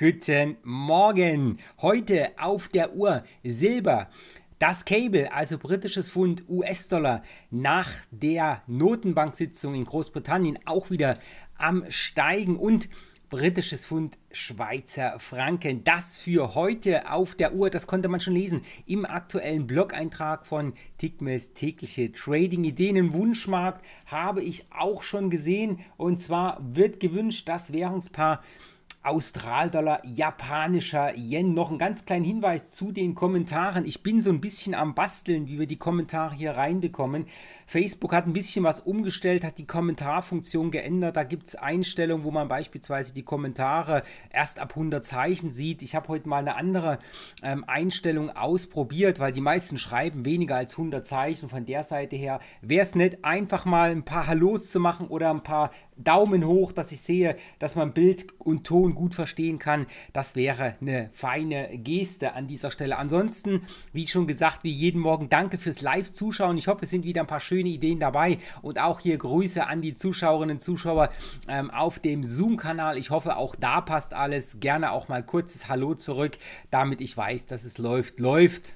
Guten Morgen. Heute auf der Uhr Silber. Das Cable, also britisches Pfund US-Dollar, nach der Notenbank-Sitzung in Großbritannien auch wieder am Steigen und britisches Pfund Schweizer Franken. Das für heute auf der Uhr, das konnte man schon lesen im aktuellen Blog-Eintrag von Tickmes tägliche Trading-Ideen. Im Wunschmarkt habe ich auch schon gesehen und zwar wird gewünscht, dass Währungspaar Australdollar, japanischer Yen. Noch ein ganz kleinen Hinweis zu den Kommentaren. Ich bin so ein bisschen am Basteln, wie wir die Kommentare hier reinbekommen. Facebook hat ein bisschen was umgestellt, hat die Kommentarfunktion geändert. Da gibt es Einstellungen, wo man beispielsweise die Kommentare erst ab 100 Zeichen sieht. Ich habe heute mal eine andere ähm, Einstellung ausprobiert, weil die meisten schreiben weniger als 100 Zeichen. Von der Seite her wäre es nett, einfach mal ein paar Hallos zu machen oder ein paar Daumen hoch, dass ich sehe, dass man Bild und Ton gut verstehen kann. Das wäre eine feine Geste an dieser Stelle. Ansonsten, wie schon gesagt, wie jeden Morgen, danke fürs Live-Zuschauen. Ich hoffe, es sind wieder ein paar schöne Ideen dabei und auch hier Grüße an die Zuschauerinnen und Zuschauer ähm, auf dem Zoom-Kanal. Ich hoffe, auch da passt alles. Gerne auch mal kurzes Hallo zurück, damit ich weiß, dass es läuft, läuft.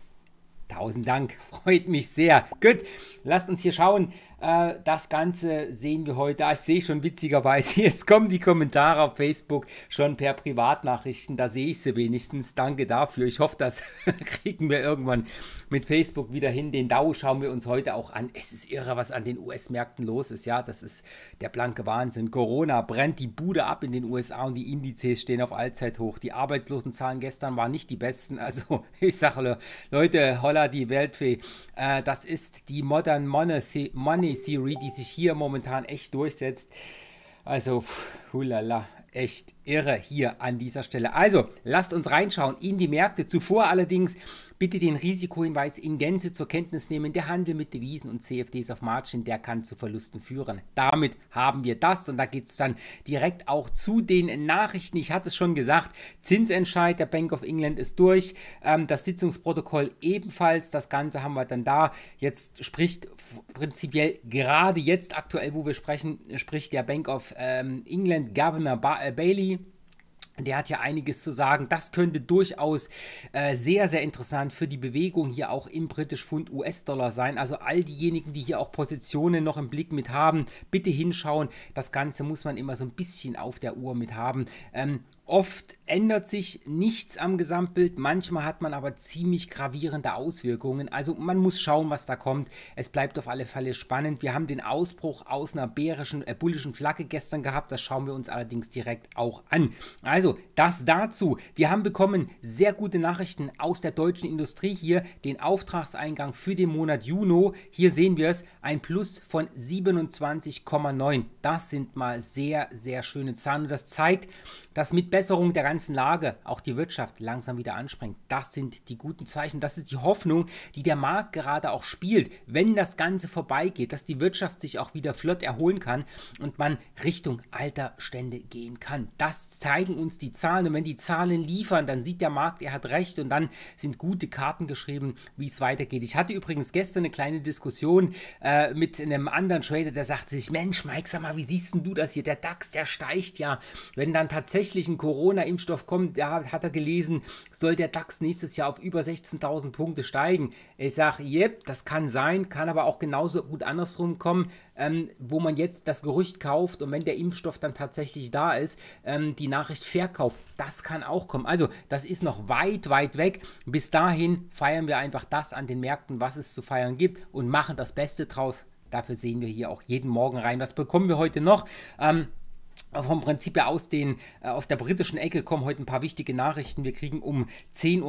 Tausend Dank, freut mich sehr. Gut, lasst uns hier schauen, äh, das Ganze sehen wir heute. Ah, ich sehe schon witzigerweise, jetzt kommen die Kommentare auf Facebook schon per Privatnachrichten. Da sehe ich sie wenigstens. Danke dafür. Ich hoffe, das kriegen wir irgendwann mit Facebook wieder hin. Den DAO schauen wir uns heute auch an. Es ist irre, was an den US-Märkten los ist. Ja, das ist der blanke Wahnsinn. Corona brennt die Bude ab in den USA und die Indizes stehen auf Allzeit hoch. Die Arbeitslosenzahlen gestern waren nicht die besten. Also ich sage, Leute, holla die Weltfee. Äh, das ist die Modern Monethy Money theory die sich hier momentan echt durchsetzt. Also, hulala, echt irre hier an dieser Stelle. Also, lasst uns reinschauen in die Märkte. Zuvor allerdings Bitte den Risikohinweis in Gänze zur Kenntnis nehmen. Der Handel mit Devisen und CFDs auf Margin, der kann zu Verlusten führen. Damit haben wir das und da geht es dann direkt auch zu den Nachrichten. Ich hatte es schon gesagt, Zinsentscheid der Bank of England ist durch, ähm, das Sitzungsprotokoll ebenfalls. Das Ganze haben wir dann da. Jetzt spricht prinzipiell gerade jetzt aktuell, wo wir sprechen, spricht der Bank of ähm, England Governor ba äh, Bailey der hat ja einiges zu sagen. Das könnte durchaus äh, sehr, sehr interessant für die Bewegung hier auch im britisch Pfund US-Dollar sein. Also all diejenigen, die hier auch Positionen noch im Blick mit haben, bitte hinschauen. Das Ganze muss man immer so ein bisschen auf der Uhr mit haben. Ähm, Oft ändert sich nichts am Gesamtbild, manchmal hat man aber ziemlich gravierende Auswirkungen. Also man muss schauen, was da kommt. Es bleibt auf alle Fälle spannend. Wir haben den Ausbruch aus einer bärischen, äh, bullischen Flagge gestern gehabt. Das schauen wir uns allerdings direkt auch an. Also das dazu. Wir haben bekommen sehr gute Nachrichten aus der deutschen Industrie hier. Den Auftragseingang für den Monat Juni. Hier sehen wir es. Ein Plus von 27,9. Das sind mal sehr, sehr schöne Zahlen. Und das zeigt, dass mit Besserung der ganzen Lage, auch die Wirtschaft langsam wieder anspringt. Das sind die guten Zeichen, das ist die Hoffnung, die der Markt gerade auch spielt, wenn das Ganze vorbeigeht, dass die Wirtschaft sich auch wieder flott erholen kann und man Richtung alter Stände gehen kann. Das zeigen uns die Zahlen und wenn die Zahlen liefern, dann sieht der Markt, er hat recht und dann sind gute Karten geschrieben, wie es weitergeht. Ich hatte übrigens gestern eine kleine Diskussion äh, mit einem anderen Trader, der sagte sich, Mensch, Mike, sag mal, wie siehst du das hier? Der DAX, der steigt ja. Wenn dann tatsächlich ein Corona-Impfstoff kommt, ja, hat er gelesen, soll der DAX nächstes Jahr auf über 16.000 Punkte steigen. Ich sage, yep, das kann sein, kann aber auch genauso gut andersrum kommen, ähm, wo man jetzt das Gerücht kauft und wenn der Impfstoff dann tatsächlich da ist, ähm, die Nachricht verkauft. Das kann auch kommen. Also, das ist noch weit, weit weg. Bis dahin feiern wir einfach das an den Märkten, was es zu feiern gibt und machen das Beste draus. Dafür sehen wir hier auch jeden Morgen rein. Was bekommen wir heute noch? Ähm, vom Prinzip her aus den, äh, aus der britischen Ecke kommen heute ein paar wichtige Nachrichten. Wir kriegen um 10.30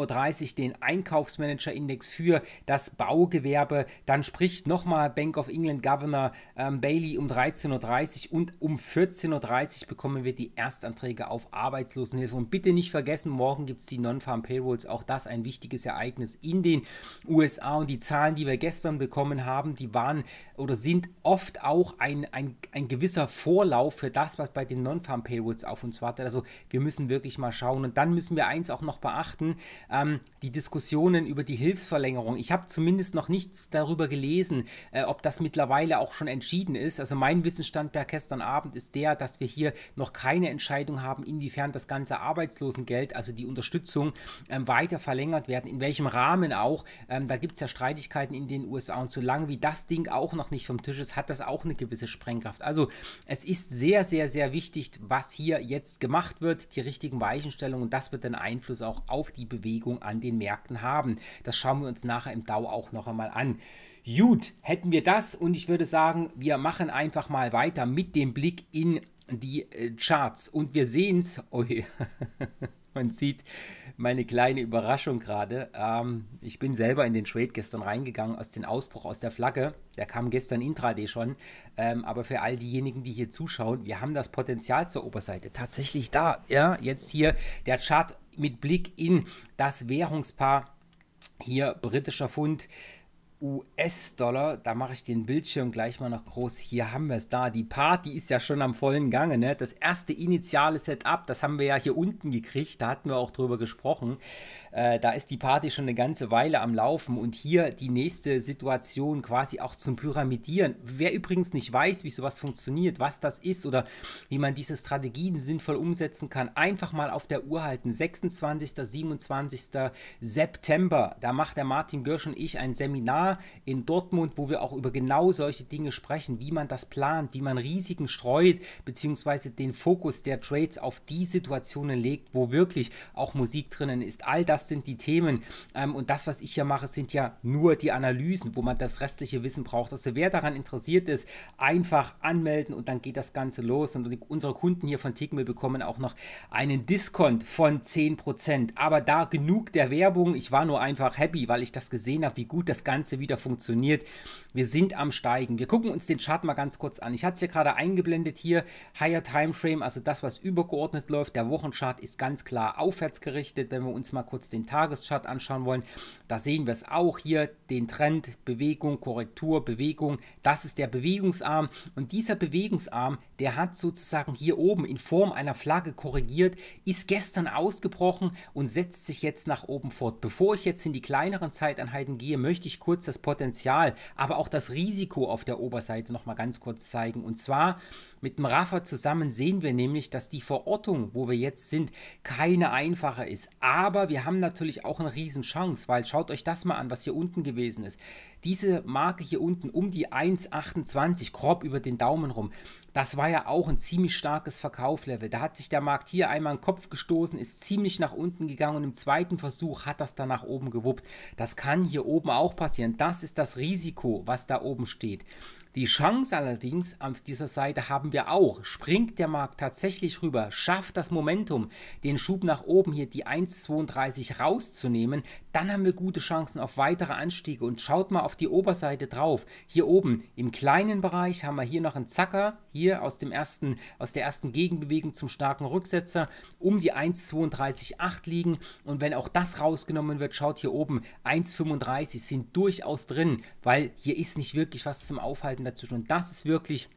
Uhr den Einkaufsmanager-Index für das Baugewerbe. Dann spricht nochmal Bank of England Governor ähm, Bailey um 13.30 Uhr und um 14.30 Uhr bekommen wir die Erstanträge auf Arbeitslosenhilfe. Und bitte nicht vergessen, morgen gibt es die Non-Farm Payrolls. Auch das ein wichtiges Ereignis in den USA. Und die Zahlen, die wir gestern bekommen haben, die waren oder sind oft auch ein, ein, ein gewisser Vorlauf für das, was bei den den Non-Farm-Payrolls auf uns wartet. Also wir müssen wirklich mal schauen. Und dann müssen wir eins auch noch beachten, ähm, die Diskussionen über die Hilfsverlängerung. Ich habe zumindest noch nichts darüber gelesen, äh, ob das mittlerweile auch schon entschieden ist. Also mein Wissensstand per gestern Abend ist der, dass wir hier noch keine Entscheidung haben, inwiefern das ganze Arbeitslosengeld, also die Unterstützung, ähm, weiter verlängert werden, in welchem Rahmen auch. Ähm, da gibt es ja Streitigkeiten in den USA und solange wie das Ding auch noch nicht vom Tisch ist, hat das auch eine gewisse Sprengkraft. Also es ist sehr, sehr, sehr wichtig, berücksichtigt, was hier jetzt gemacht wird, die richtigen Weichenstellungen das wird dann Einfluss auch auf die Bewegung an den Märkten haben. Das schauen wir uns nachher im DAO auch noch einmal an. Gut, hätten wir das und ich würde sagen, wir machen einfach mal weiter mit dem Blick in die äh, Charts und wir sehen es. Oh, man sieht, meine kleine Überraschung gerade. Ähm, ich bin selber in den Trade gestern reingegangen aus dem Ausbruch aus der Flagge. Der kam gestern intraday schon. Ähm, aber für all diejenigen, die hier zuschauen, wir haben das Potenzial zur Oberseite tatsächlich da. Ja, jetzt hier der Chart mit Blick in das Währungspaar hier britischer Fund. US-Dollar. Da mache ich den Bildschirm gleich mal noch groß. Hier haben wir es da. Die Party ist ja schon am vollen Gange. Ne? Das erste initiale Setup, das haben wir ja hier unten gekriegt. Da hatten wir auch drüber gesprochen. Äh, da ist die Party schon eine ganze Weile am Laufen und hier die nächste Situation quasi auch zum Pyramidieren. Wer übrigens nicht weiß, wie sowas funktioniert, was das ist oder wie man diese Strategien sinnvoll umsetzen kann, einfach mal auf der Uhr halten. 26. 27. September. Da macht der Martin Görsch und ich ein Seminar in Dortmund, wo wir auch über genau solche Dinge sprechen, wie man das plant, wie man Risiken streut, beziehungsweise den Fokus der Trades auf die Situationen legt, wo wirklich auch Musik drinnen ist. All das das sind die Themen. Ähm, und das, was ich hier mache, sind ja nur die Analysen, wo man das restliche Wissen braucht. Also wer daran interessiert ist, einfach anmelden und dann geht das Ganze los. Und unsere Kunden hier von Tickmill bekommen auch noch einen Discount von 10%. Aber da genug der Werbung. Ich war nur einfach happy, weil ich das gesehen habe, wie gut das Ganze wieder funktioniert. Wir sind am Steigen. Wir gucken uns den Chart mal ganz kurz an. Ich hatte es hier gerade eingeblendet hier. Higher Timeframe, also das, was übergeordnet läuft. Der Wochenchart ist ganz klar aufwärts gerichtet. Wenn wir uns mal kurz den Tageschart anschauen wollen, da sehen wir es auch hier, den Trend, Bewegung, Korrektur, Bewegung, das ist der Bewegungsarm und dieser Bewegungsarm, der hat sozusagen hier oben in Form einer Flagge korrigiert, ist gestern ausgebrochen und setzt sich jetzt nach oben fort. Bevor ich jetzt in die kleineren Zeiteinheiten gehe, möchte ich kurz das Potenzial, aber auch das Risiko auf der Oberseite nochmal ganz kurz zeigen und zwar mit dem Rafa zusammen sehen wir nämlich, dass die Verortung, wo wir jetzt sind, keine einfache ist. Aber wir haben natürlich auch eine Riesenchance, weil schaut euch das mal an, was hier unten gewesen ist. Diese Marke hier unten um die 1,28, grob über den Daumen rum, das war ja auch ein ziemlich starkes Verkauflevel. Da hat sich der Markt hier einmal in den Kopf gestoßen, ist ziemlich nach unten gegangen und im zweiten Versuch hat das dann nach oben gewuppt. Das kann hier oben auch passieren. Das ist das Risiko, was da oben steht. Die Chance allerdings auf dieser Seite haben wir auch. Springt der Markt tatsächlich rüber, schafft das Momentum, den Schub nach oben hier die 1,32 rauszunehmen, dann haben wir gute Chancen auf weitere Anstiege. Und schaut mal auf die Oberseite drauf. Hier oben im kleinen Bereich haben wir hier noch einen Zacker, hier aus, dem ersten, aus der ersten Gegenbewegung zum starken Rücksetzer, um die 1,32,8 liegen. Und wenn auch das rausgenommen wird, schaut hier oben, 1,35 sind durchaus drin, weil hier ist nicht wirklich was zum Aufhalten dazwischen. Und das ist wirklich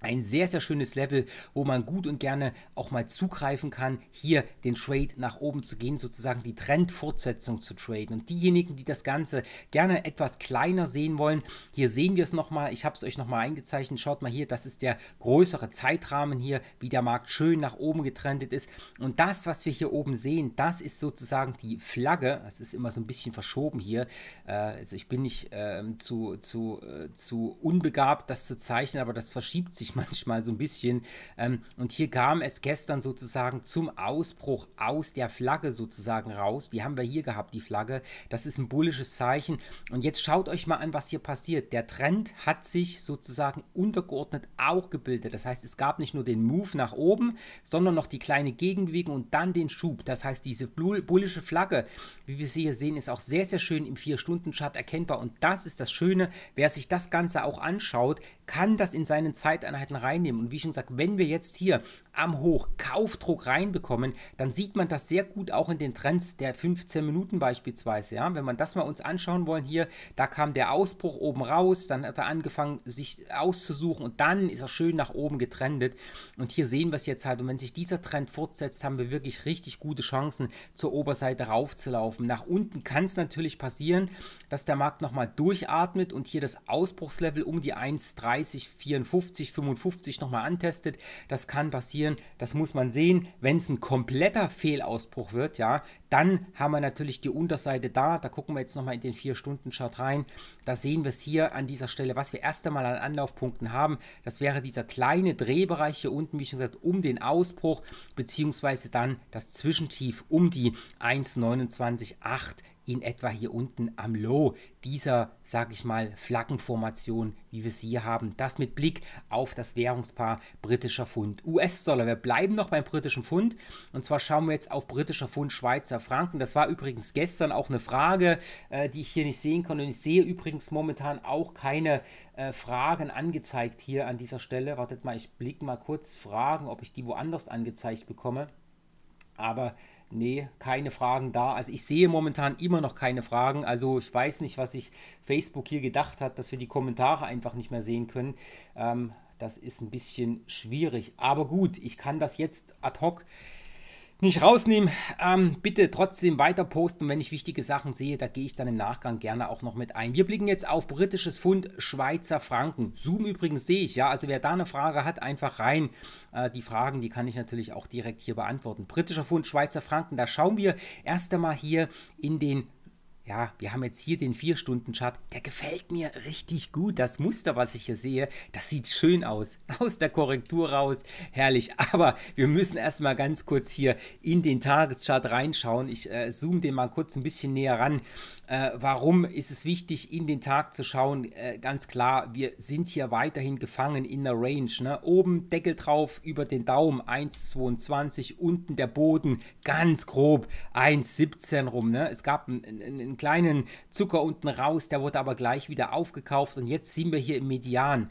ein sehr, sehr schönes Level, wo man gut und gerne auch mal zugreifen kann, hier den Trade nach oben zu gehen, sozusagen die Trendfortsetzung zu traden. Und diejenigen, die das Ganze gerne etwas kleiner sehen wollen, hier sehen wir es nochmal. Ich habe es euch nochmal eingezeichnet. Schaut mal hier, das ist der größere Zeitrahmen hier, wie der Markt schön nach oben getrendet ist. Und das, was wir hier oben sehen, das ist sozusagen die Flagge. Das ist immer so ein bisschen verschoben hier. Äh, also ich bin nicht äh, zu, zu, äh, zu unbegabt, das zu zeichnen, aber das verschiebt sich ich manchmal so ein bisschen. Ähm, und hier kam es gestern sozusagen zum Ausbruch aus der Flagge sozusagen raus. Die haben wir hier gehabt, die Flagge. Das ist ein bullisches Zeichen. Und jetzt schaut euch mal an, was hier passiert. Der Trend hat sich sozusagen untergeordnet auch gebildet. Das heißt, es gab nicht nur den Move nach oben, sondern noch die kleine Gegenbewegung und dann den Schub. Das heißt, diese bullische Flagge, wie wir sie hier sehen, ist auch sehr, sehr schön im 4-Stunden-Chart erkennbar. Und das ist das Schöne. Wer sich das Ganze auch anschaut, kann das in seinen Zeiteinheiten Einheiten reinnehmen. Und wie ich schon gesagt, wenn wir jetzt hier am Hoch Kaufdruck reinbekommen, dann sieht man das sehr gut auch in den Trends der 15 Minuten beispielsweise. Ja? Wenn man das mal uns anschauen wollen hier, da kam der Ausbruch oben raus, dann hat er angefangen, sich auszusuchen und dann ist er schön nach oben getrendet. Und hier sehen wir es jetzt halt. Und wenn sich dieser Trend fortsetzt, haben wir wirklich richtig gute Chancen, zur Oberseite raufzulaufen. Nach unten kann es natürlich passieren, dass der Markt nochmal durchatmet und hier das Ausbruchslevel um die 1,30, 54, 55 55 nochmal antestet. Das kann passieren, das muss man sehen. Wenn es ein kompletter Fehlausbruch wird, ja, dann haben wir natürlich die Unterseite da. Da gucken wir jetzt nochmal in den 4-Stunden-Chart rein. Da sehen wir es hier an dieser Stelle, was wir erst einmal an Anlaufpunkten haben. Das wäre dieser kleine Drehbereich hier unten, wie schon gesagt, um den Ausbruch, beziehungsweise dann das Zwischentief um die 1,29,8 in etwa hier unten am Low dieser, sage ich mal, Flaggenformation, wie wir sie hier haben. Das mit Blick auf das Währungspaar britischer Pfund, US-Dollar. Wir bleiben noch beim britischen Pfund und zwar schauen wir jetzt auf britischer Pfund, Schweizer Franken. Das war übrigens gestern auch eine Frage, äh, die ich hier nicht sehen konnte und ich sehe übrigens momentan auch keine äh, Fragen angezeigt hier an dieser Stelle. Wartet mal, ich blicke mal kurz Fragen, ob ich die woanders angezeigt bekomme. Aber Nee, keine Fragen da. Also ich sehe momentan immer noch keine Fragen. Also ich weiß nicht, was sich Facebook hier gedacht hat, dass wir die Kommentare einfach nicht mehr sehen können. Ähm, das ist ein bisschen schwierig. Aber gut, ich kann das jetzt ad hoc nicht rausnehmen. Ähm, bitte trotzdem weiter posten. Wenn ich wichtige Sachen sehe, da gehe ich dann im Nachgang gerne auch noch mit ein. Wir blicken jetzt auf britisches Pfund, Schweizer Franken. Zoom übrigens sehe ich, ja. Also wer da eine Frage hat, einfach rein. Äh, die Fragen, die kann ich natürlich auch direkt hier beantworten. Britischer Pfund, Schweizer Franken, da schauen wir erst einmal hier in den ja, wir haben jetzt hier den 4-Stunden-Chart. Der gefällt mir richtig gut. Das Muster, was ich hier sehe, das sieht schön aus. Aus der Korrektur raus. Herrlich. Aber wir müssen erstmal ganz kurz hier in den Tageschart reinschauen. Ich äh, zoome den mal kurz ein bisschen näher ran. Äh, warum ist es wichtig, in den Tag zu schauen? Äh, ganz klar, wir sind hier weiterhin gefangen in der Range. Ne? Oben Deckel drauf, über den Daumen 1,22, unten der Boden ganz grob 1,17 rum. Ne? Es gab einen, einen, kleinen Zucker unten raus, der wurde aber gleich wieder aufgekauft und jetzt sind wir hier im Median.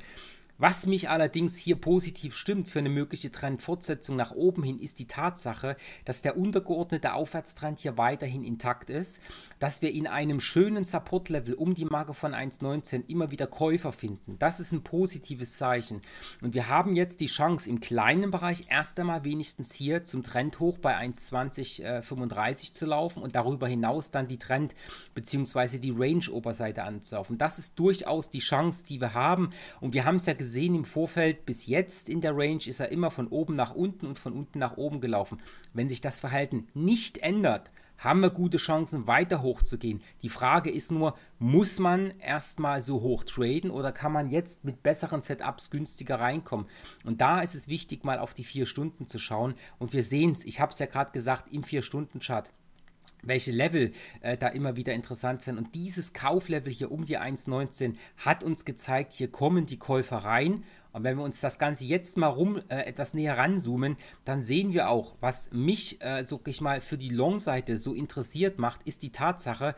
Was mich allerdings hier positiv stimmt für eine mögliche Trendfortsetzung nach oben hin, ist die Tatsache, dass der untergeordnete Aufwärtstrend hier weiterhin intakt ist, dass wir in einem schönen Support-Level um die Marke von 1,19 immer wieder Käufer finden. Das ist ein positives Zeichen. Und wir haben jetzt die Chance, im kleinen Bereich erst einmal wenigstens hier zum Trendhoch bei 1,2035 äh, zu laufen und darüber hinaus dann die Trend- bzw. die Range-Oberseite anzulaufen. Das ist durchaus die Chance, die wir haben. Und wir haben es ja gesehen, gesehen im Vorfeld, bis jetzt in der Range ist er immer von oben nach unten und von unten nach oben gelaufen. Wenn sich das Verhalten nicht ändert, haben wir gute Chancen, weiter hochzugehen. Die Frage ist nur, muss man erstmal so hoch traden oder kann man jetzt mit besseren Setups günstiger reinkommen? Und da ist es wichtig, mal auf die 4 Stunden zu schauen. Und wir sehen es, ich habe es ja gerade gesagt, im 4-Stunden-Chart welche Level äh, da immer wieder interessant sind. Und dieses Kauflevel hier um die 1,19 hat uns gezeigt, hier kommen die Käufer rein. Und wenn wir uns das Ganze jetzt mal rum äh, etwas näher ranzoomen, dann sehen wir auch, was mich, äh, sag ich mal, für die Long-Seite so interessiert macht, ist die Tatsache,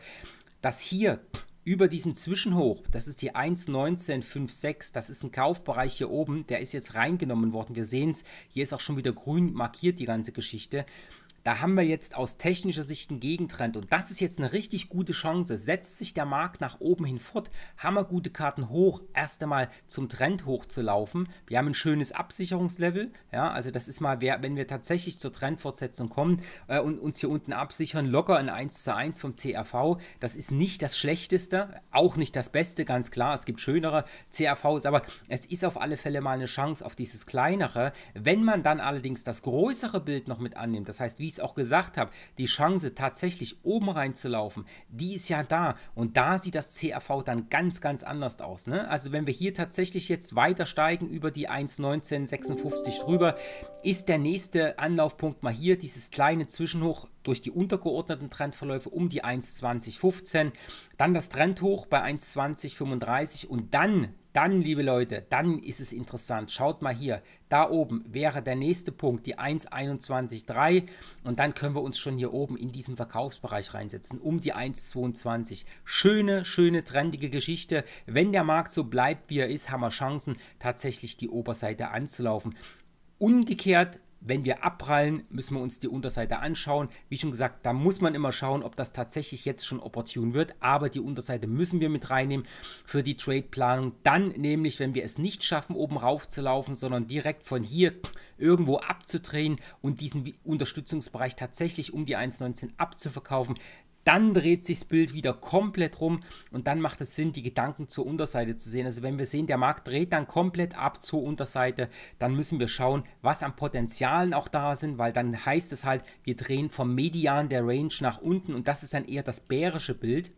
dass hier über diesem Zwischenhoch, das ist die 1,1956, das ist ein Kaufbereich hier oben, der ist jetzt reingenommen worden. Wir sehen es, hier ist auch schon wieder grün markiert die ganze Geschichte da haben wir jetzt aus technischer Sicht einen Gegentrend und das ist jetzt eine richtig gute Chance. Setzt sich der Markt nach oben hin fort, haben wir gute Karten hoch, erst einmal zum Trend hoch zu laufen. Wir haben ein schönes Absicherungslevel, ja, also das ist mal, wenn wir tatsächlich zur Trendfortsetzung kommen äh, und uns hier unten absichern, locker ein 1 zu 1 vom CRV, das ist nicht das Schlechteste, auch nicht das Beste, ganz klar, es gibt schönere CRVs, aber es ist auf alle Fälle mal eine Chance auf dieses kleinere. Wenn man dann allerdings das größere Bild noch mit annimmt, das heißt, wie ich es auch gesagt habe, die Chance tatsächlich oben reinzulaufen, die ist ja da. Und da sieht das CRV dann ganz, ganz anders aus. Ne? Also wenn wir hier tatsächlich jetzt weiter steigen über die 1,1956 drüber, ist der nächste Anlaufpunkt mal hier dieses kleine Zwischenhoch durch die untergeordneten Trendverläufe um die 1,2015, dann das Trendhoch bei 1,2035 und dann dann, liebe Leute, dann ist es interessant. Schaut mal hier, da oben wäre der nächste Punkt die 1,21,3 und dann können wir uns schon hier oben in diesen Verkaufsbereich reinsetzen, um die 1,22. Schöne, schöne, trendige Geschichte. Wenn der Markt so bleibt, wie er ist, haben wir Chancen, tatsächlich die Oberseite anzulaufen. Umgekehrt wenn wir abprallen, müssen wir uns die Unterseite anschauen. Wie schon gesagt, da muss man immer schauen, ob das tatsächlich jetzt schon opportun wird. Aber die Unterseite müssen wir mit reinnehmen für die Trade-Planung. Dann nämlich, wenn wir es nicht schaffen, oben rauf zu laufen, sondern direkt von hier irgendwo abzudrehen und diesen Unterstützungsbereich tatsächlich um die 1,19 abzuverkaufen, dann dreht sich das Bild wieder komplett rum und dann macht es Sinn, die Gedanken zur Unterseite zu sehen. Also wenn wir sehen, der Markt dreht dann komplett ab zur Unterseite, dann müssen wir schauen, was an Potenzialen auch da sind, weil dann heißt es halt, wir drehen vom Median der Range nach unten und das ist dann eher das bärische Bild.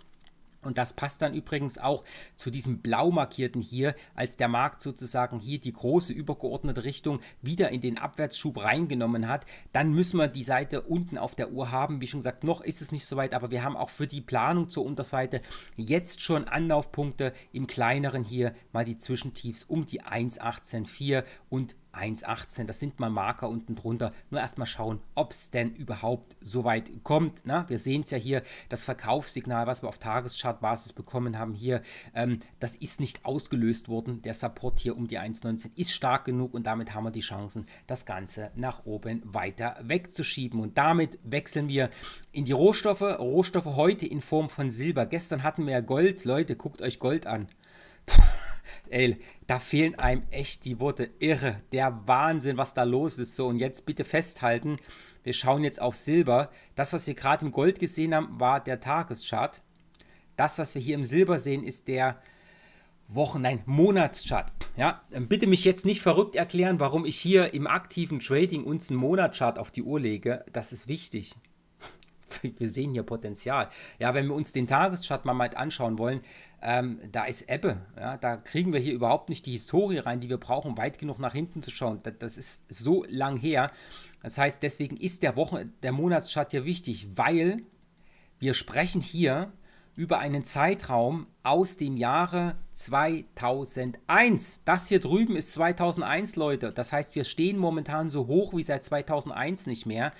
Und das passt dann übrigens auch zu diesem blau markierten hier, als der Markt sozusagen hier die große übergeordnete Richtung wieder in den Abwärtsschub reingenommen hat. Dann müssen wir die Seite unten auf der Uhr haben. Wie schon gesagt, noch ist es nicht so weit, aber wir haben auch für die Planung zur Unterseite jetzt schon Anlaufpunkte im kleineren hier mal die Zwischentiefs um die 1,184 und 1,18, das sind mal Marker unten drunter. Nur erstmal schauen, ob es denn überhaupt so weit kommt. Na, ne? wir sehen es ja hier, das Verkaufssignal, was wir auf Tageschartbasis bekommen haben hier, ähm, das ist nicht ausgelöst worden. Der Support hier um die 1,19 ist stark genug und damit haben wir die Chancen, das Ganze nach oben weiter wegzuschieben. Und damit wechseln wir in die Rohstoffe. Rohstoffe heute in Form von Silber. Gestern hatten wir ja Gold. Leute, guckt euch Gold an. Puh ey, da fehlen einem echt die Worte. Irre, der Wahnsinn, was da los ist. So, und jetzt bitte festhalten, wir schauen jetzt auf Silber. Das, was wir gerade im Gold gesehen haben, war der Tageschart. Das, was wir hier im Silber sehen, ist der Wochen, nein, Monatschart. Ja, bitte mich jetzt nicht verrückt erklären, warum ich hier im aktiven Trading uns einen Monatschart auf die Uhr lege. Das ist wichtig wir sehen hier Potenzial. Ja, wenn wir uns den Tageschart mal, mal anschauen wollen, ähm, da ist Ebbe. Ja, da kriegen wir hier überhaupt nicht die Historie rein, die wir brauchen, weit genug nach hinten zu schauen. Das, das ist so lang her. Das heißt, deswegen ist der Woche, der Monatschart hier wichtig, weil wir sprechen hier über einen Zeitraum aus dem Jahre 2001. Das hier drüben ist 2001, Leute. Das heißt, wir stehen momentan so hoch wie seit 2001 nicht mehr.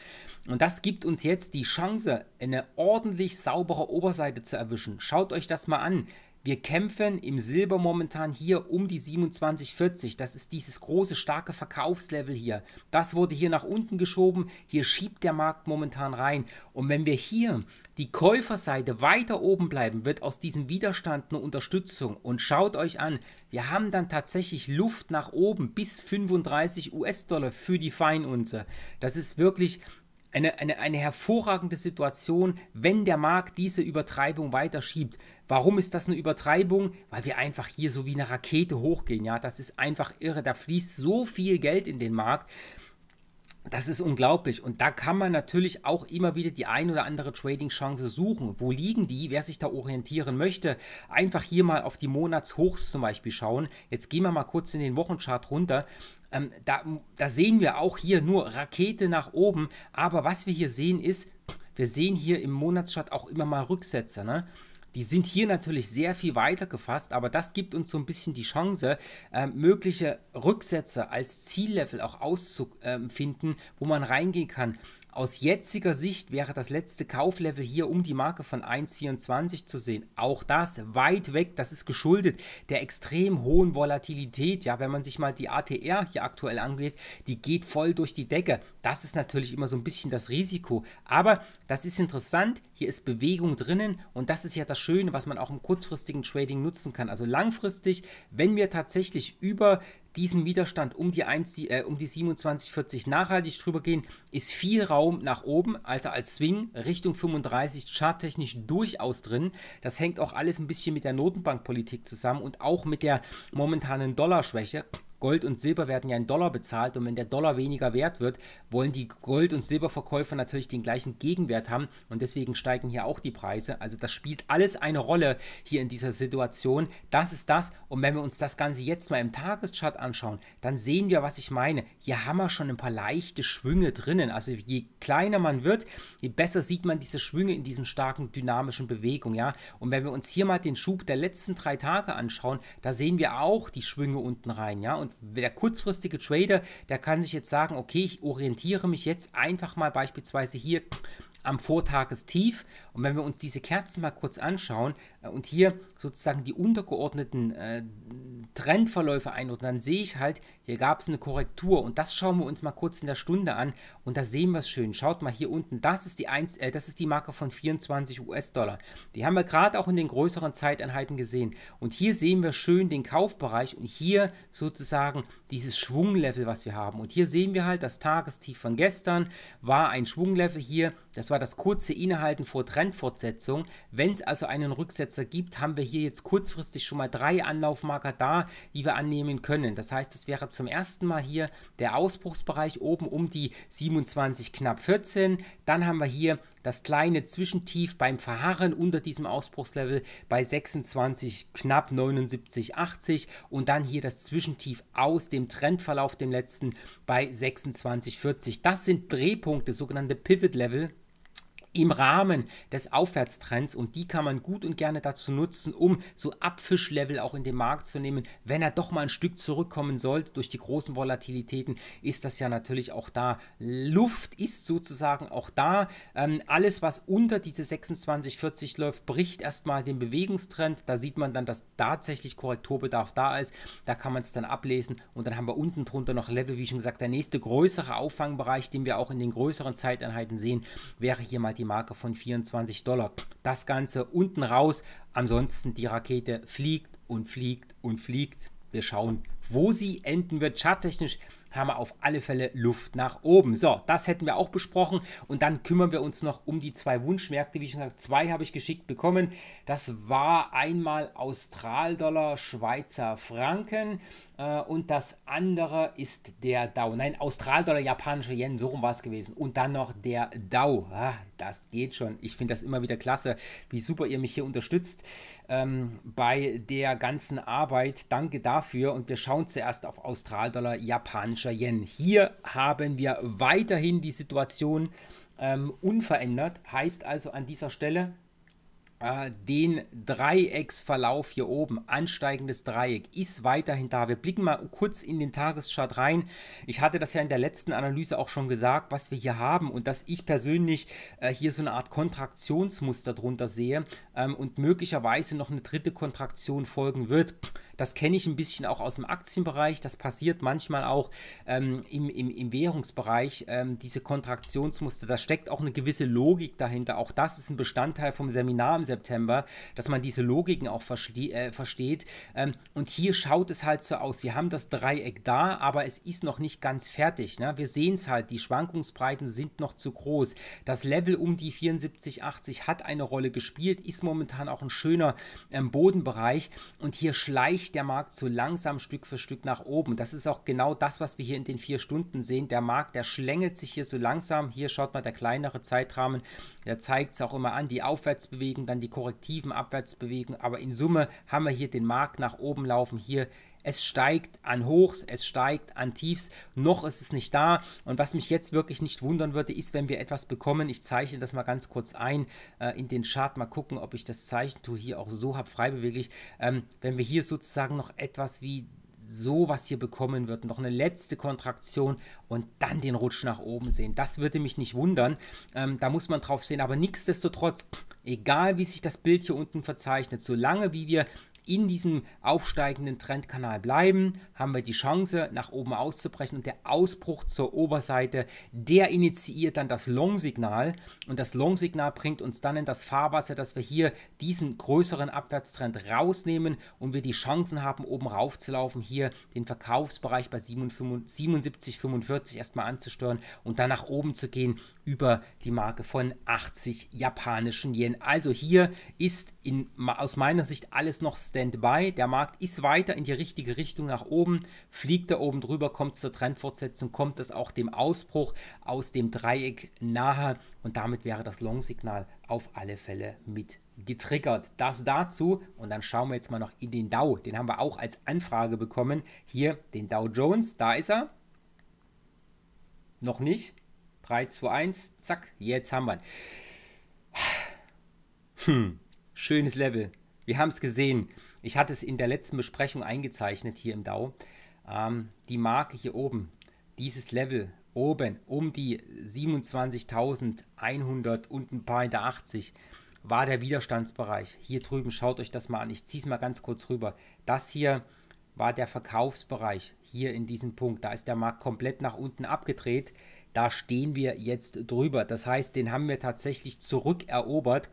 Und das gibt uns jetzt die Chance, eine ordentlich saubere Oberseite zu erwischen. Schaut euch das mal an. Wir kämpfen im Silber momentan hier um die 27,40. Das ist dieses große, starke Verkaufslevel hier. Das wurde hier nach unten geschoben. Hier schiebt der Markt momentan rein. Und wenn wir hier die Käuferseite weiter oben bleiben, wird aus diesem Widerstand eine Unterstützung. Und schaut euch an, wir haben dann tatsächlich Luft nach oben bis 35 US-Dollar für die Feinunze. Das ist wirklich eine, eine, eine hervorragende Situation, wenn der Markt diese Übertreibung weiterschiebt. Warum ist das eine Übertreibung? Weil wir einfach hier so wie eine Rakete hochgehen. Ja, das ist einfach irre. Da fließt so viel Geld in den Markt. Das ist unglaublich. Und da kann man natürlich auch immer wieder die ein oder andere Trading-Chance suchen. Wo liegen die? Wer sich da orientieren möchte, einfach hier mal auf die Monatshochs zum Beispiel schauen. Jetzt gehen wir mal kurz in den Wochenchart runter. Ähm, da, da sehen wir auch hier nur Rakete nach oben. Aber was wir hier sehen ist, wir sehen hier im Monatschart auch immer mal Rücksätze. Ne? Die sind hier natürlich sehr viel weiter gefasst, aber das gibt uns so ein bisschen die Chance, äh, mögliche Rücksätze als Ziellevel auch auszufinden, wo man reingehen kann. Aus jetziger Sicht wäre das letzte Kauflevel hier um die Marke von 1,24 zu sehen. Auch das weit weg, das ist geschuldet der extrem hohen Volatilität. Ja, wenn man sich mal die ATR hier aktuell angeht, die geht voll durch die Decke. Das ist natürlich immer so ein bisschen das Risiko. Aber das ist interessant hier ist Bewegung drinnen und das ist ja das Schöne, was man auch im kurzfristigen Trading nutzen kann. Also langfristig, wenn wir tatsächlich über diesen Widerstand um die, 1, äh, um die 27,40 nachhaltig drüber gehen, ist viel Raum nach oben, also als Swing Richtung 35 charttechnisch durchaus drin. Das hängt auch alles ein bisschen mit der Notenbankpolitik zusammen und auch mit der momentanen Dollarschwäche. Gold und Silber werden ja in Dollar bezahlt und wenn der Dollar weniger wert wird, wollen die Gold- und Silberverkäufer natürlich den gleichen Gegenwert haben und deswegen steigen hier auch die Preise. Also das spielt alles eine Rolle hier in dieser Situation. Das ist das und wenn wir uns das Ganze jetzt mal im Tageschart anschauen, dann sehen wir, was ich meine. Hier haben wir schon ein paar leichte Schwünge drinnen. Also je kleiner man wird, je besser sieht man diese Schwünge in diesen starken dynamischen Bewegungen. Ja? Und wenn wir uns hier mal den Schub der letzten drei Tage anschauen, da sehen wir auch die Schwünge unten rein. Ja? Und der kurzfristige Trader, der kann sich jetzt sagen, okay, ich orientiere mich jetzt einfach mal beispielsweise hier am Vortagestief. Und wenn wir uns diese Kerzen mal kurz anschauen äh, und hier sozusagen die untergeordneten äh, Trendverläufe einordnen, dann sehe ich halt, hier gab es eine Korrektur und das schauen wir uns mal kurz in der Stunde an und da sehen wir es schön. Schaut mal hier unten, das ist die, 1, äh, das ist die Marke von 24 US-Dollar. Die haben wir gerade auch in den größeren Zeiteinheiten gesehen. Und hier sehen wir schön den Kaufbereich und hier sozusagen dieses Schwunglevel, was wir haben. Und hier sehen wir halt, das Tagestief von gestern war ein Schwunglevel hier. Das war das kurze Innehalten vor Trendfortsetzung. Wenn es also einen Rücksetzer gibt, haben wir hier jetzt kurzfristig schon mal drei Anlaufmarker da, die wir annehmen können. Das heißt, es wäre zum ersten Mal hier der Ausbruchsbereich oben um die 27 knapp 14. Dann haben wir hier das kleine Zwischentief beim Verharren unter diesem Ausbruchslevel bei 26 knapp 79 80 und dann hier das Zwischentief aus dem Trendverlauf dem letzten bei 26 40. Das sind Drehpunkte, sogenannte Pivot Level im Rahmen des Aufwärtstrends und die kann man gut und gerne dazu nutzen, um so Abfischlevel auch in den Markt zu nehmen. Wenn er doch mal ein Stück zurückkommen sollte durch die großen Volatilitäten, ist das ja natürlich auch da. Luft ist sozusagen auch da. Ähm, alles, was unter diese 26,40 läuft, bricht erstmal den Bewegungstrend. Da sieht man dann, dass tatsächlich Korrekturbedarf da ist. Da kann man es dann ablesen und dann haben wir unten drunter noch Level, wie schon gesagt, der nächste größere Auffangbereich, den wir auch in den größeren Zeiteinheiten sehen, wäre hier mal die die Marke von 24 Dollar. Das Ganze unten raus. Ansonsten die Rakete fliegt und fliegt und fliegt. Wir schauen, wo sie enden wird. Charttechnisch haben wir auf alle Fälle Luft nach oben. So, das hätten wir auch besprochen und dann kümmern wir uns noch um die zwei Wunschmärkte. Wie schon gesagt, zwei habe ich geschickt bekommen. Das war einmal Australdollar, Schweizer Franken äh, und das andere ist der Dow. Nein, Australdollar, japanische Yen, so rum war es gewesen. Und dann noch der Dow. Ah, das geht schon. Ich finde das immer wieder klasse, wie super ihr mich hier unterstützt ähm, bei der ganzen Arbeit. Danke dafür und wir schauen zuerst auf Australdollar, japanische Cheyenne. Hier haben wir weiterhin die Situation ähm, unverändert. Heißt also an dieser Stelle äh, den Dreiecksverlauf hier oben, ansteigendes Dreieck, ist weiterhin da. Wir blicken mal kurz in den Tageschart rein. Ich hatte das ja in der letzten Analyse auch schon gesagt, was wir hier haben und dass ich persönlich äh, hier so eine Art Kontraktionsmuster drunter sehe ähm, und möglicherweise noch eine dritte Kontraktion folgen wird das kenne ich ein bisschen auch aus dem Aktienbereich. Das passiert manchmal auch ähm, im, im, im, Währungsbereich, ähm, diese Kontraktionsmuster. Da steckt auch eine gewisse Logik dahinter. Auch das ist ein Bestandteil vom Seminar im September, dass man diese Logiken auch äh, versteht. Ähm, und hier schaut es halt so aus. Wir haben das Dreieck da, aber es ist noch nicht ganz fertig. Ne? Wir sehen es halt, die Schwankungsbreiten sind noch zu groß. Das Level um die 74,80 hat eine Rolle gespielt, ist momentan auch ein schöner ähm, Bodenbereich. Und hier schleicht der Markt so langsam Stück für Stück nach oben. Das ist auch genau das, was wir hier in den vier Stunden sehen. Der Markt, der schlängelt sich hier so langsam. Hier schaut mal der kleinere Zeitrahmen, der zeigt es auch immer an, die Aufwärtsbewegung, dann die korrektiven Abwärtsbewegungen. Aber in Summe haben wir hier den Markt nach oben laufen. Hier es steigt an Hochs, es steigt an Tiefs, noch ist es nicht da. Und was mich jetzt wirklich nicht wundern würde, ist, wenn wir etwas bekommen. Ich zeichne das mal ganz kurz ein äh, in den Chart, mal gucken, ob ich das Zeichentool hier auch so habe, frei beweglich. Ähm, wenn wir hier sozusagen noch etwas wie so was hier bekommen wird, noch eine letzte Kontraktion und dann den Rutsch nach oben sehen. Das würde mich nicht wundern. Ähm, da muss man drauf sehen. Aber nichtsdestotrotz, egal wie sich das Bild hier unten verzeichnet, solange wie wir in diesem aufsteigenden Trendkanal bleiben, haben wir die Chance, nach oben auszubrechen und der Ausbruch zur Oberseite, der initiiert dann das Long-Signal und das Long-Signal bringt uns dann in das Fahrwasser, dass wir hier diesen größeren Abwärtstrend rausnehmen und wir die Chancen haben, oben raufzulaufen, hier den Verkaufsbereich bei 77,45 erstmal anzustören und dann nach oben zu gehen über die Marke von 80 japanischen Yen. Also hier ist in, aus meiner Sicht alles noch Standby. Der Markt ist weiter in die richtige Richtung nach oben, fliegt da oben drüber, kommt zur Trendfortsetzung, kommt es auch dem Ausbruch aus dem Dreieck nahe und damit wäre das Long-Signal auf alle Fälle mit getriggert. Das dazu und dann schauen wir jetzt mal noch in den Dow. Den haben wir auch als Anfrage bekommen. Hier den Dow Jones, da ist er. Noch nicht. 3 zu 1, zack, jetzt haben wir ihn. Hm, schönes Level. Wir haben es gesehen. Ich hatte es in der letzten Besprechung eingezeichnet hier im DAO. Ähm, die Marke hier oben, dieses Level oben um die 27.100 und ein paar in der 80 war der Widerstandsbereich. Hier drüben, schaut euch das mal an. Ich ziehe es mal ganz kurz rüber. Das hier war der Verkaufsbereich hier in diesem Punkt. Da ist der Markt komplett nach unten abgedreht. Da stehen wir jetzt drüber. Das heißt, den haben wir tatsächlich zurückerobert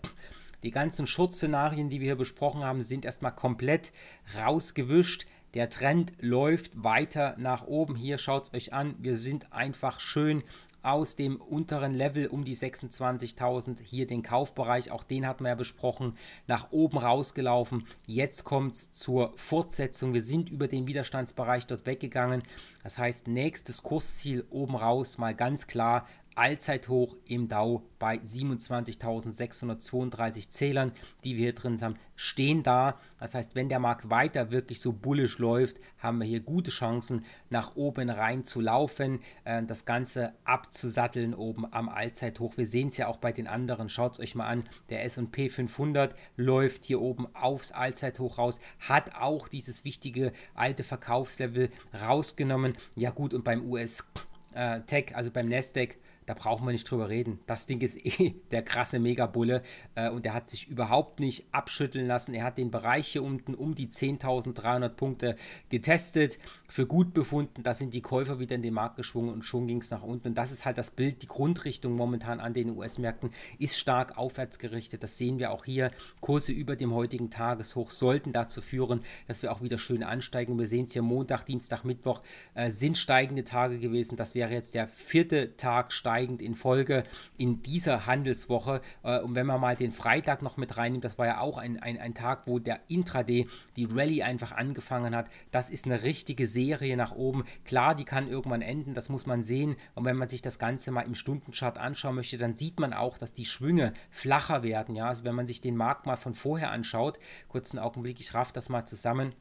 die ganzen Schutzszenarien, die wir hier besprochen haben, sind erstmal komplett rausgewischt. Der Trend läuft weiter nach oben. Hier schaut es euch an. Wir sind einfach schön aus dem unteren Level um die 26.000 hier den Kaufbereich, auch den hatten wir ja besprochen, nach oben rausgelaufen. Jetzt kommt es zur Fortsetzung. Wir sind über den Widerstandsbereich dort weggegangen. Das heißt, nächstes Kursziel oben raus mal ganz klar Allzeithoch im DAO bei 27.632 Zählern, die wir hier drin haben, stehen da. Das heißt, wenn der Markt weiter wirklich so bullisch läuft, haben wir hier gute Chancen, nach oben rein zu laufen, äh, das Ganze abzusatteln oben am Allzeithoch. Wir sehen es ja auch bei den anderen. Schaut es euch mal an. Der S&P 500 läuft hier oben aufs Allzeithoch raus, hat auch dieses wichtige alte Verkaufslevel rausgenommen. Ja gut, und beim US äh, Tech, also beim Nasdaq, da brauchen wir nicht drüber reden. Das Ding ist eh der krasse Megabulle äh, und er hat sich überhaupt nicht abschütteln lassen. Er hat den Bereich hier unten um die 10.300 Punkte getestet, für gut befunden. Da sind die Käufer wieder in den Markt geschwungen und schon ging es nach unten. Und das ist halt das Bild, die Grundrichtung momentan an den US-Märkten ist stark aufwärts gerichtet. Das sehen wir auch hier. Kurse über dem heutigen Tageshoch sollten dazu führen, dass wir auch wieder schön ansteigen. Wir sehen es hier Montag, Dienstag, Mittwoch äh, sind steigende Tage gewesen. Das wäre jetzt der vierte Tag steigend steigend in Folge in dieser Handelswoche. Äh, und wenn man mal den Freitag noch mit reinnimmt, das war ja auch ein, ein, ein Tag, wo der Intraday die Rallye einfach angefangen hat. Das ist eine richtige Serie nach oben. Klar, die kann irgendwann enden, das muss man sehen. Und wenn man sich das Ganze mal im Stundenchart anschauen möchte, dann sieht man auch, dass die Schwünge flacher werden. Ja, also wenn man sich den Markt mal von vorher anschaut, kurzen Augenblick, ich raff das mal zusammen.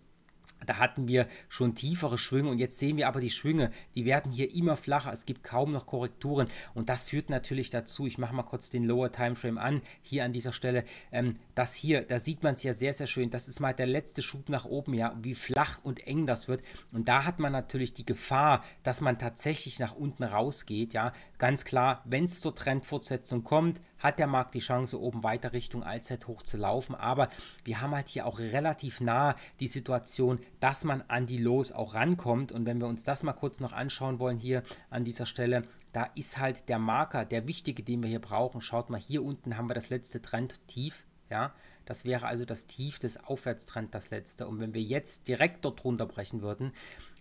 Da hatten wir schon tiefere Schwünge und jetzt sehen wir aber die Schwünge, die werden hier immer flacher. Es gibt kaum noch Korrekturen und das führt natürlich dazu, ich mache mal kurz den Lower Timeframe an, hier an dieser Stelle, ähm, das hier, da sieht man es ja sehr, sehr schön. Das ist mal der letzte Schub nach oben, ja, wie flach und eng das wird. Und da hat man natürlich die Gefahr, dass man tatsächlich nach unten rausgeht, ja. Ganz klar, wenn es zur Trendfortsetzung kommt, hat der Markt die Chance, oben weiter Richtung Allzeit hoch zu laufen. Aber wir haben halt hier auch relativ nah die Situation, dass man an die Los auch rankommt. Und wenn wir uns das mal kurz noch anschauen wollen hier an dieser Stelle, da ist halt der Marker, der wichtige, den wir hier brauchen. Schaut mal, hier unten haben wir das letzte Trendtief. Ja, das wäre also das Tief des Aufwärtstrends, das letzte. Und wenn wir jetzt direkt dort runterbrechen würden,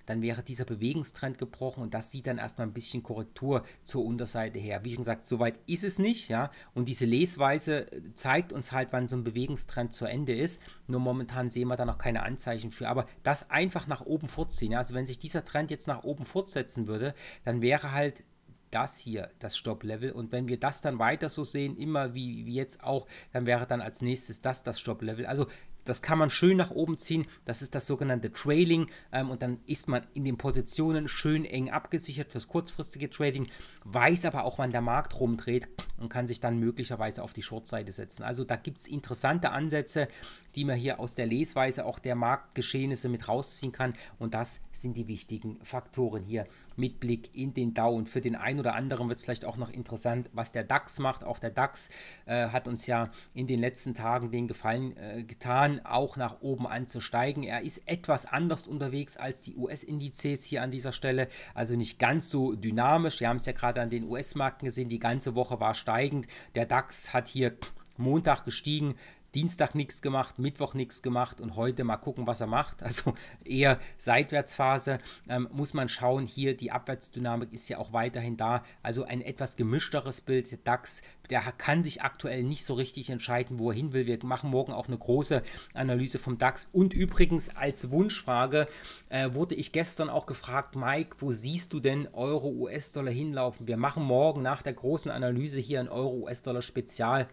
dann wäre dieser Bewegungstrend gebrochen und das sieht dann erstmal ein bisschen Korrektur zur Unterseite her. Wie schon gesagt, so weit ist es nicht, ja. Und diese Lesweise äh, zeigt uns halt, wann so ein Bewegungstrend zu Ende ist. Nur momentan sehen wir da noch keine Anzeichen für. Aber das einfach nach oben fortziehen. Ja? Also wenn sich dieser Trend jetzt nach oben fortsetzen würde, dann wäre halt das hier das Stopp-Level. Und wenn wir das dann weiter so sehen, immer wie, wie jetzt auch, dann wäre dann als nächstes das das Stopp-Level. Also das kann man schön nach oben ziehen. Das ist das sogenannte Trailing. Ähm, und dann ist man in den Positionen schön eng abgesichert fürs kurzfristige Trading, weiß aber auch, wann der Markt rumdreht und kann sich dann möglicherweise auf die Shortseite setzen. Also da gibt es interessante Ansätze, die man hier aus der Lesweise auch der Marktgeschehnisse mit rausziehen kann. Und das sind die wichtigen Faktoren hier mit Blick in den DAO. Und für den einen oder anderen wird es vielleicht auch noch interessant, was der DAX macht. Auch der DAX äh, hat uns ja in den letzten Tagen den Gefallen äh, getan, auch nach oben anzusteigen. Er ist etwas anders unterwegs als die US-Indizes hier an dieser Stelle, also nicht ganz so dynamisch. Wir haben es ja gerade an den US-Märkten gesehen, die ganze Woche war steigend. Der DAX hat hier Montag gestiegen, Dienstag nichts gemacht, Mittwoch nichts gemacht und heute mal gucken, was er macht. Also eher Seitwärtsphase. Ähm, muss man schauen, hier die Abwärtsdynamik ist ja auch weiterhin da. Also ein etwas gemischteres Bild. Der DAX, der kann sich aktuell nicht so richtig entscheiden, wo er hin will. Wir machen morgen auch eine große Analyse vom DAX. Und übrigens als Wunschfrage äh, wurde ich gestern auch gefragt, Mike, wo siehst du denn Euro, US-Dollar hinlaufen? Wir machen morgen nach der großen Analyse hier ein Euro, US-Dollar Spezial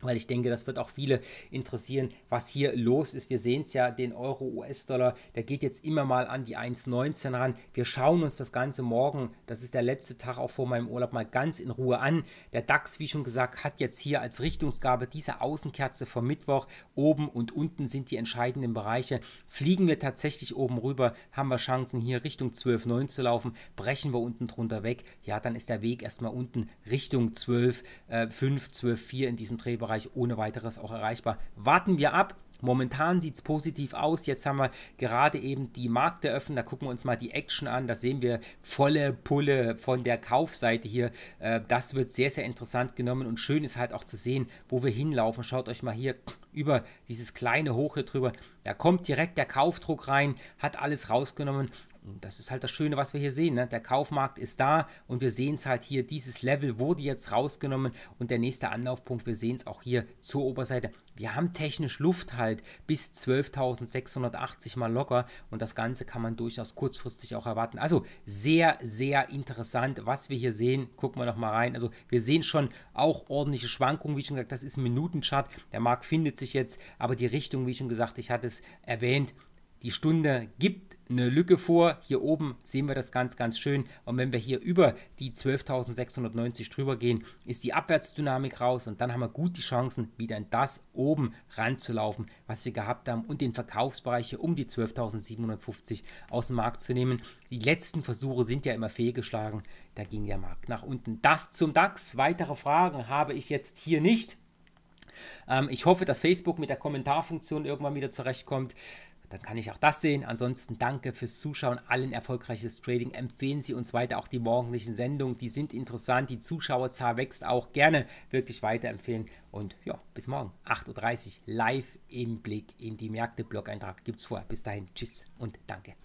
weil ich denke, das wird auch viele interessieren, was hier los ist. Wir sehen es ja, den Euro, US-Dollar, der geht jetzt immer mal an die 1,19 ran. Wir schauen uns das Ganze morgen, das ist der letzte Tag auch vor meinem Urlaub, mal ganz in Ruhe an. Der DAX, wie schon gesagt, hat jetzt hier als Richtungsgabe diese Außenkerze vom Mittwoch. Oben und unten sind die entscheidenden Bereiche. Fliegen wir tatsächlich oben rüber, haben wir Chancen hier Richtung 12,9 zu laufen. Brechen wir unten drunter weg, ja, dann ist der Weg erstmal unten Richtung 12,5, äh, 12,4 in diesem Drehbereich Bereich ohne weiteres auch erreichbar. Warten wir ab. Momentan sieht es positiv aus. Jetzt haben wir gerade eben die Markte öffnen. Da gucken wir uns mal die Action an. Da sehen wir volle Pulle von der Kaufseite hier. Äh, das wird sehr, sehr interessant genommen und schön ist halt auch zu sehen, wo wir hinlaufen. Schaut euch mal hier über dieses kleine Hoch hier drüber. Da kommt direkt der Kaufdruck rein, hat alles rausgenommen das ist halt das Schöne, was wir hier sehen. Ne? Der Kaufmarkt ist da und wir sehen es halt hier. Dieses Level wurde jetzt rausgenommen und der nächste Anlaufpunkt, wir sehen es auch hier zur Oberseite. Wir haben technisch Luft halt bis 12.680 mal locker und das Ganze kann man durchaus kurzfristig auch erwarten. Also sehr, sehr interessant, was wir hier sehen. Gucken wir nochmal rein. Also wir sehen schon auch ordentliche Schwankungen, wie schon gesagt, das ist ein Minutenchart. Der Markt findet sich jetzt, aber die Richtung, wie schon gesagt, ich hatte es erwähnt, die Stunde gibt eine Lücke vor. Hier oben sehen wir das ganz, ganz schön. Und wenn wir hier über die 12.690 drüber gehen, ist die Abwärtsdynamik raus und dann haben wir gut die Chancen, wieder in das oben ranzulaufen, was wir gehabt haben und den Verkaufsbereich hier um die 12.750 aus dem Markt zu nehmen. Die letzten Versuche sind ja immer fehlgeschlagen. Da ging der Markt nach unten. Das zum DAX. Weitere Fragen habe ich jetzt hier nicht. Ähm, ich hoffe, dass Facebook mit der Kommentarfunktion irgendwann wieder zurechtkommt dann kann ich auch das sehen. Ansonsten danke fürs Zuschauen, allen erfolgreiches Trading. Empfehlen Sie uns weiter auch die morgendlichen Sendungen, die sind interessant, die Zuschauerzahl wächst auch gerne wirklich weiterempfehlen. Und ja, bis morgen, 8.30 Uhr, live im Blick in die Märkte. Blog-Eintrag gibt es vorher. Bis dahin, tschüss und danke.